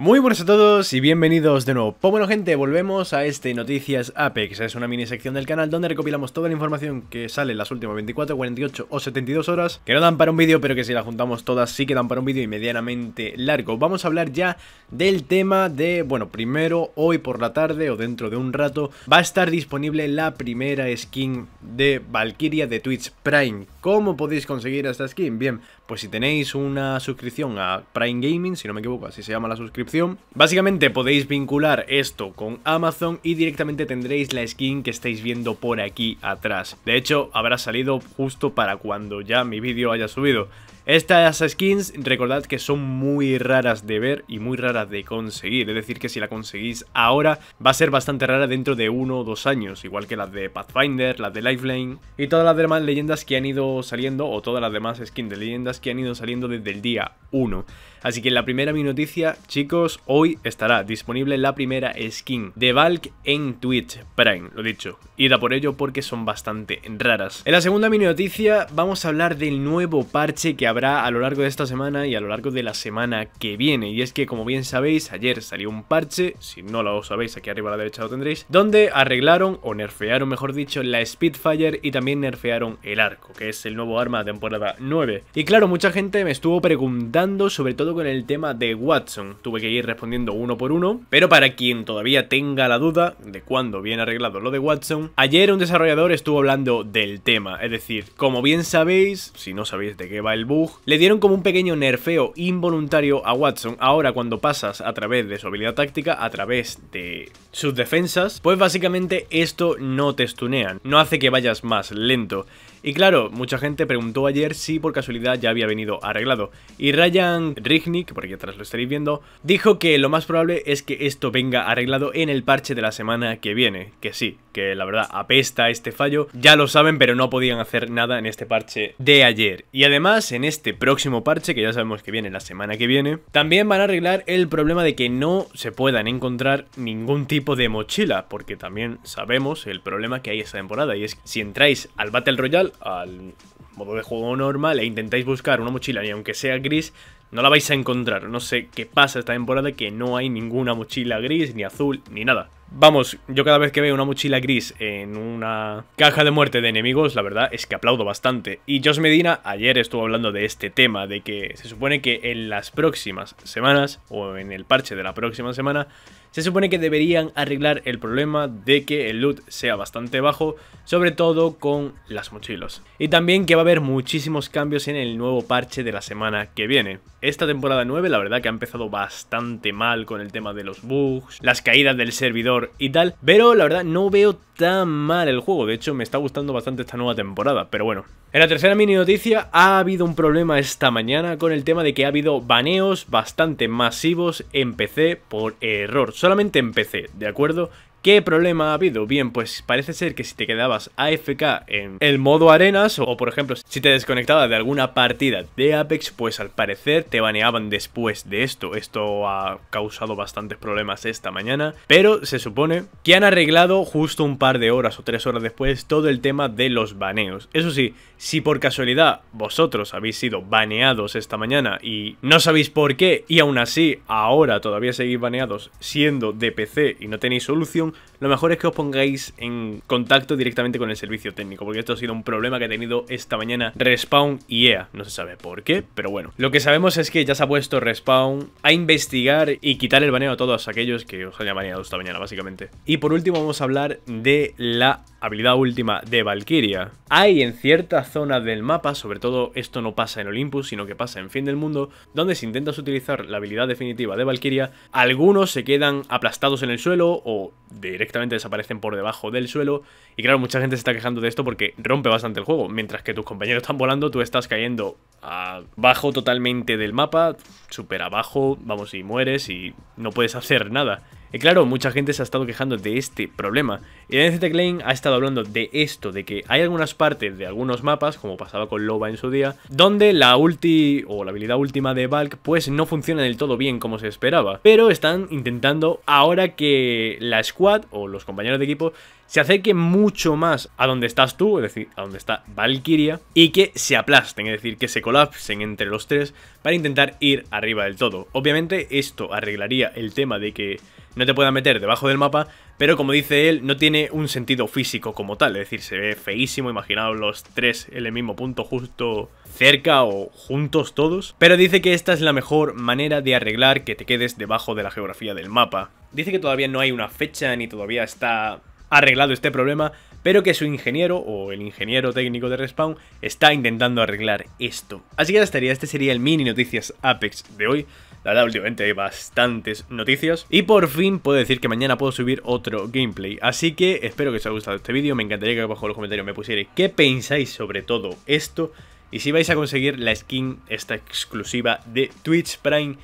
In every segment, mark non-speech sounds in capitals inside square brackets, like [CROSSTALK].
Muy buenas a todos y bienvenidos de nuevo. Pues bueno gente, volvemos a este Noticias Apex. Es una mini sección del canal donde recopilamos toda la información que sale en las últimas 24, 48 o 72 horas. Que no dan para un vídeo, pero que si la juntamos todas sí que dan para un vídeo y medianamente largo. Vamos a hablar ya del tema de, bueno, primero hoy por la tarde o dentro de un rato va a estar disponible la primera skin de Valkyria de Twitch Prime. ¿Cómo podéis conseguir esta skin? Bien, pues si tenéis una suscripción a Prime Gaming, si no me equivoco, así se llama la suscripción Básicamente podéis vincular esto con Amazon y directamente tendréis la skin que estáis viendo por aquí atrás. De hecho, habrá salido justo para cuando ya mi vídeo haya subido. Estas skins, recordad que son muy raras de ver y muy raras de conseguir, es decir que si la conseguís ahora va a ser bastante rara dentro de uno o dos años, igual que las de Pathfinder, las de Lifeline y todas las demás leyendas que han ido saliendo o todas las demás skins de leyendas que han ido saliendo desde el día 1. Así que la primera mini noticia, chicos, hoy estará disponible la primera skin de Valk en Twitch Prime, lo dicho, y da por ello porque son bastante raras. En la segunda mini noticia vamos a hablar del nuevo parche que habrá a lo largo de esta semana y a lo largo de la semana que viene. Y es que, como bien sabéis, ayer salió un parche, si no lo sabéis, aquí arriba a la derecha lo tendréis, donde arreglaron, o nerfearon mejor dicho, la Spitfire y también nerfearon el arco, que es el nuevo arma de temporada 9. Y claro, mucha gente me estuvo preguntando, sobre todo con el tema de Watson. Tuve que ir respondiendo uno por uno, pero para quien todavía tenga la duda de cuándo viene arreglado lo de Watson, ayer un desarrollador estuvo hablando del tema, es decir, como bien sabéis, si no sabéis de qué va el bug, le dieron como un pequeño nerfeo involuntario a Watson. Ahora cuando pasas a través de su habilidad táctica, a través de sus defensas, pues básicamente esto no te stunean, no hace que vayas más lento. Y claro, mucha gente preguntó ayer si por casualidad ya había venido arreglado. Y Ryan Rignick, por aquí atrás lo estaréis viendo, dijo que lo más probable es que esto venga arreglado en el parche de la semana que viene. Que sí, que la verdad apesta este fallo, ya lo saben, pero no podían hacer nada en este parche de ayer. Y además, en este próximo parche, que ya sabemos que viene la semana que viene. También van a arreglar el problema de que no se puedan encontrar ningún tipo de mochila, porque también sabemos el problema que hay esta temporada, y es si entráis al Battle Royale, al modo de juego normal, e intentáis buscar una mochila, y aunque sea gris, no la vais a encontrar. No sé qué pasa esta temporada que no hay ninguna mochila gris, ni azul, ni nada. Vamos, yo cada vez que veo una mochila gris en una caja de muerte de enemigos, la verdad es que aplaudo bastante. Y Josh Medina ayer estuvo hablando de este tema, de que se supone que en las próximas semanas, o en el parche de la próxima semana, se supone que deberían arreglar el problema de que el loot sea bastante bajo, sobre todo con las mochilas. Y también que va a haber muchísimos cambios en el nuevo parche de la semana que viene. Esta temporada 9 la verdad que ha empezado bastante mal con el tema de los bugs, las caídas del servidor y tal. Pero la verdad no veo tan mal el juego. De hecho, me está gustando bastante esta nueva temporada. Pero bueno. En la tercera mini noticia ha habido un problema esta mañana con el tema de que ha habido baneos bastante masivos en PC por error. Solamente en PC, ¿de acuerdo? ¿Qué problema ha habido? Bien, pues parece ser que si te quedabas AFK en el modo arenas o por ejemplo si te desconectabas de alguna partida de Apex, pues al parecer te baneaban después de esto. Esto ha causado bastantes problemas esta mañana, pero se supone que han arreglado justo un par de horas o tres horas después todo el tema de los baneos. Eso sí, si por casualidad vosotros habéis sido baneados esta mañana y no sabéis por qué y aún así ahora todavía seguís baneados siendo de PC y no tenéis solución, lo mejor es que os pongáis en contacto directamente con el servicio técnico, porque esto ha sido un problema que he tenido esta mañana Respawn y EA. No se sabe por qué, pero bueno. Lo que sabemos es que ya se ha puesto Respawn a investigar y quitar el baneo a todos aquellos que os hayan baneado esta mañana, básicamente. Y por último vamos a hablar de la habilidad última de Valkyria. Hay en ciertas zonas del mapa, sobre todo esto no pasa en Olympus, sino que pasa en Fin del Mundo, donde si intentas utilizar la habilidad definitiva de Valkyria, algunos se quedan aplastados en el suelo o directamente desaparecen por debajo del suelo. Y claro, mucha gente se está quejando de esto porque rompe bastante el juego. Mientras que tus compañeros están volando, tú estás cayendo abajo totalmente del mapa, súper abajo, vamos, y mueres y no puedes hacer nada. Y claro, mucha gente se ha estado quejando de este problema. Y NCT Klein ha estado hablando de esto, de que hay algunas partes de algunos mapas, como pasaba con Loba en su día, donde la ulti o la habilidad última de Valk pues no funciona del todo bien como se esperaba. Pero están intentando ahora que la squad o los compañeros de equipo se acerque mucho más a donde estás tú, es decir, a donde está Valkyria, y que se aplasten, es decir, que se colapsen entre los tres para intentar ir arriba del todo. Obviamente esto arreglaría el tema de que no te puedan meter debajo del mapa, pero como dice él, no tiene un sentido físico como tal, es decir, se ve feísimo, imaginaos los tres en el mismo punto justo cerca o juntos todos, pero dice que esta es la mejor manera de arreglar que te quedes debajo de la geografía del mapa. Dice que todavía no hay una fecha ni todavía está arreglado este problema, pero que su ingeniero o el ingeniero técnico de Respawn está intentando arreglar esto. Así que ya estaría, este sería el mini noticias Apex de hoy. La verdad, últimamente hay bastantes noticias. Y por fin puedo decir que mañana puedo subir otro gameplay. Así que espero que os haya gustado este vídeo. Me encantaría que abajo en los comentarios me pusierais qué pensáis sobre todo esto. Y si vais a conseguir la skin esta exclusiva de Twitch Prime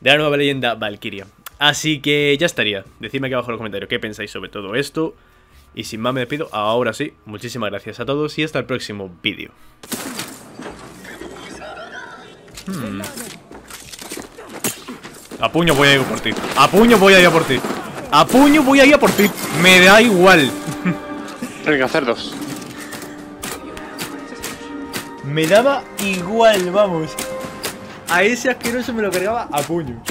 de la nueva leyenda Valkyria. Así que ya estaría. Decidme aquí abajo en los comentarios qué pensáis sobre todo esto. Y sin más me despido, ahora sí, muchísimas gracias a todos y hasta el próximo vídeo. Hmm. A puño voy a ir por ti. A puño voy a ir por ti. A puño voy a ir por ti. Me da igual. [LAUGHS] Tengo que dos. Me daba igual, vamos. A ese asqueroso me lo cargaba a puño.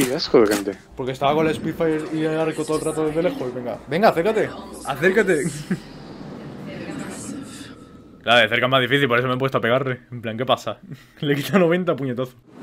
Sí, asco de Porque estaba con el Spitfire y el arco todo el rato desde lejos. Venga, venga, acércate. Acércate. claro, de cerca es más difícil, por eso me he puesto a pegarle. En plan, ¿qué pasa? [LAUGHS] Le quita 90 puñetazos.